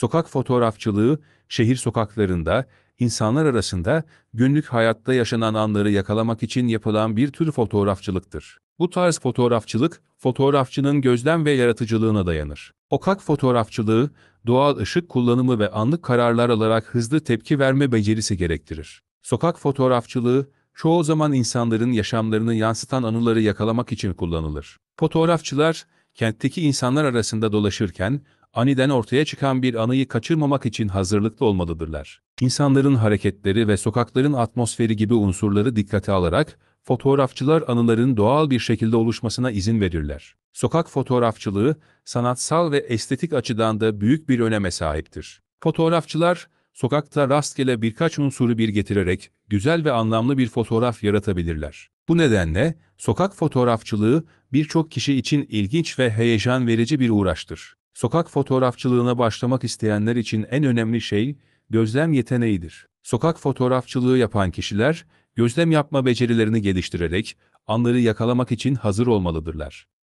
Sokak fotoğrafçılığı, şehir sokaklarında, insanlar arasında günlük hayatta yaşanan anları yakalamak için yapılan bir tür fotoğrafçılıktır. Bu tarz fotoğrafçılık, fotoğrafçının gözlem ve yaratıcılığına dayanır. Okak fotoğrafçılığı, doğal ışık kullanımı ve anlık kararlar alarak hızlı tepki verme becerisi gerektirir. Sokak fotoğrafçılığı, çoğu zaman insanların yaşamlarını yansıtan anıları yakalamak için kullanılır. Fotoğrafçılar, kentteki insanlar arasında dolaşırken, aniden ortaya çıkan bir anıyı kaçırmamak için hazırlıklı olmalıdırlar. İnsanların hareketleri ve sokakların atmosferi gibi unsurları dikkate alarak, fotoğrafçılar anıların doğal bir şekilde oluşmasına izin verirler. Sokak fotoğrafçılığı, sanatsal ve estetik açıdan da büyük bir öneme sahiptir. Fotoğrafçılar, sokakta rastgele birkaç unsuru bir getirerek güzel ve anlamlı bir fotoğraf yaratabilirler. Bu nedenle sokak fotoğrafçılığı birçok kişi için ilginç ve heyecan verici bir uğraştır. Sokak fotoğrafçılığına başlamak isteyenler için en önemli şey gözlem yeteneğidir. Sokak fotoğrafçılığı yapan kişiler gözlem yapma becerilerini geliştirerek anları yakalamak için hazır olmalıdırlar.